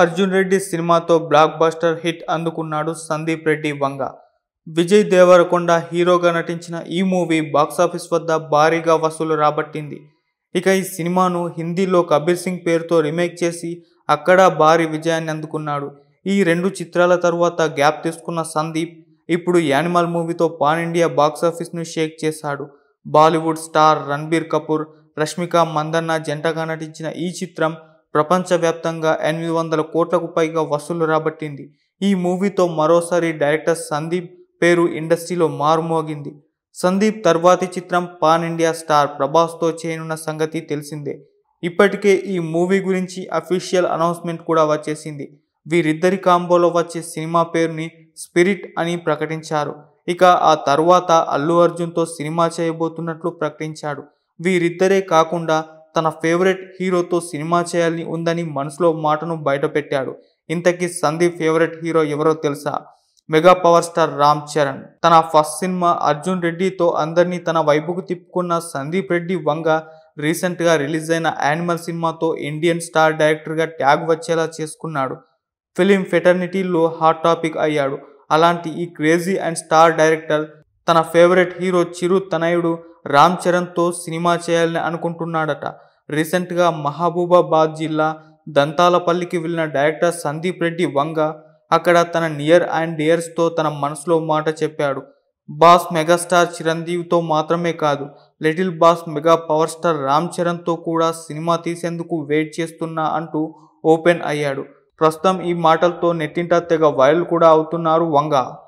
అర్జున్ రెడ్డి సినిమాతో block buster hit అందుకున్నాడు సందీప్ రెడ్డి వంగ విజయ్ దేవరకొండ హీరోగా నటించిన ఈ మూవీ బాక్సాఫీస్ వద్ద భారీగా వసూలు రాబట్టింది ఇక ఈ సినిమాను హిందీలో కబీర్ సింగ్ పేరుతో రీమేక్ చేసి అక్కడ భారీ విజయాన్ని అందుకున్నాడు ఈ రెండు చిత్రాల తరువాత గ్యాప్ తీసుకున్న సందీప్ ఇప్పుడు యానిమల్ మూవీతో పాన్ ఇండియా బాక్సాఫీస్ను షేక్ చేశాడు బాలీవుడ్ స్టార్ రణబీర్ కపూర్ రష్మిక మందన్న జంటగా నటించిన ఈ చిత్రం ప్రపంచవ్యాప్తంగా ఎనిమిది వందల కోట్లకు పైగా వసూలు రాబట్టింది ఈ మూవీతో మరోసారి డైరెక్టర్ సందీప్ పేరు ఇండస్ట్రీలో మారుమోగింది సందీప్ తర్వాతి చిత్రం పాన్ ఇండియా స్టార్ ప్రభాస్తో చేయనున్న సంగతి తెలిసిందే ఇప్పటికే ఈ మూవీ గురించి అఫీషియల్ అనౌన్స్మెంట్ కూడా వచ్చేసింది వీరిద్దరి కాంబోలో వచ్చే సినిమా పేరుని స్పిరిట్ అని ప్రకటించారు ఇక ఆ తర్వాత అల్లు అర్జున్తో సినిమా చేయబోతున్నట్లు ప్రకటించాడు వీరిద్దరే కాకుండా తన ఫేవరెట్ హీరోతో సినిమా చేయాలని ఉందని మనసులో మాటను బయటపెట్టాడు ఇంతకీ సందీప్ ఫేవరెట్ హీరో ఎవరో తెలుసా mega power star Ram Charan తన ఫస్ట్ సినిమా అర్జున్ రెడ్డితో అందరినీ తన వైపుకు తిప్పుకున్న సందీప్ రెడ్డి వంగ రీసెంట్గా రిలీజ్ అయిన యానిమల్ సినిమాతో ఇండియన్ స్టార్ డైరెక్టర్గా ట్యాగ్ వచ్చేలా చేసుకున్నాడు ఫిలిం ఫెటర్నిటీలో హాట్ టాపిక్ అయ్యాడు అలాంటి ఈ క్రేజీ అండ్ స్టార్ డైరెక్టర్ తన ఫేవరెట్ హీరో చిరు తనయుడు రామ్ చరణ్తో సినిమా చేయాలని అనుకుంటున్నాడట రీసెంట్గా మహబూబాబాద్ జిల్లా దంతాలపల్లికి వెళ్ళిన డైరెక్టర్ సందీప్ రెడ్డి వంగ అక్కడ తన నియర్ అండ్ డియర్స్తో తన మనసులో మాట చెప్పాడు బాస్ మెగాస్టార్ చిరంజీవితో మాత్రమే కాదు little boss mega power star Ram చరణ్తో కూడా సినిమా తీసేందుకు వెయిట్ చేస్తున్నా అంటూ ఓపెన్ అయ్యాడు ప్రస్తుతం ఈ మాటలతో నెట్టింటా తెగ వైరల్ కూడా అవుతున్నారు వంగ